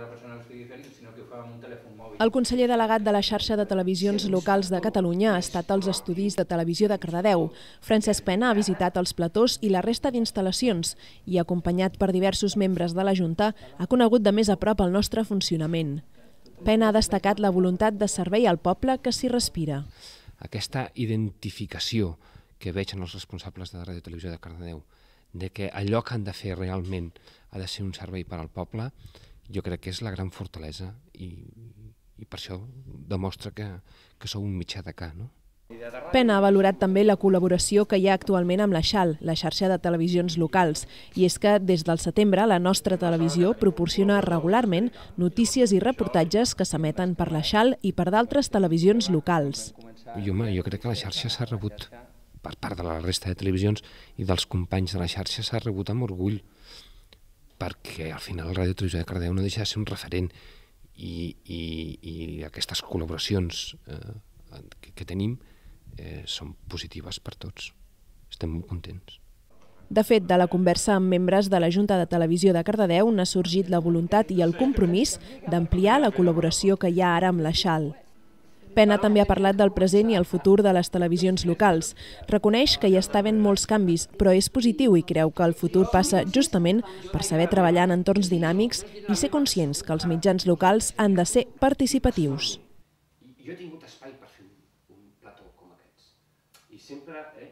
la persona que estigui fent, sinó que ho fa amb un telèfon mòbil. El conseller delegat de la xarxa de televisions locals de Catalunya ha estat als estudis de televisió de Cardedeu. Francesc Pena ha visitat els platós i la resta d'instal·lacions i, acompanyat per diversos membres de la Junta, ha conegut de més a prop el nostre funcionament. Pena ha destacat la voluntat de servei al poble que s'hi respira. Aquesta identificació que veig en els responsables de la Ràdio Televisió de Cardedeu, de que allò que han de fer realment ha de ser un servei per al poble, jo crec que és la gran fortalesa i, i per això demostra que, que sou un mitjà de ca, no? Pena ha valorat també la col·laboració que hi ha actualment amb la XAL, la xarxa de televisions locals, i és que des del setembre la nostra televisió proporciona regularment notícies i reportatges que s'emeten per la XAL i per d'altres televisions locals. I home, jo crec que la xarxa s'ha rebut per part de la resta de televisions i dels companys de la xarxa s'ha rebut amb orgull perquè al final el Ràdio Televisió de Cardeu no deixa de ser un referent i, i, i aquestes col·laboracions eh, que, que tenim eh, són positives per tots. Estem molt contents. De fet, de la conversa amb membres de la Junta de Televisió de Cardedeu n'ha sorgit la voluntat i el compromís d'ampliar la col·laboració que hi ha ara amb la Xal. Pena també ha parlat del present i el futur de les televisions locals. Reconeix que hi està havent molts canvis, però és positiu i creu que el futur passa justament per saber treballar en entorns dinàmics i ser conscients que els mitjans locals han de ser participatius. Jo he tingut espai per fer un plató com aquests. I sempre... he eh,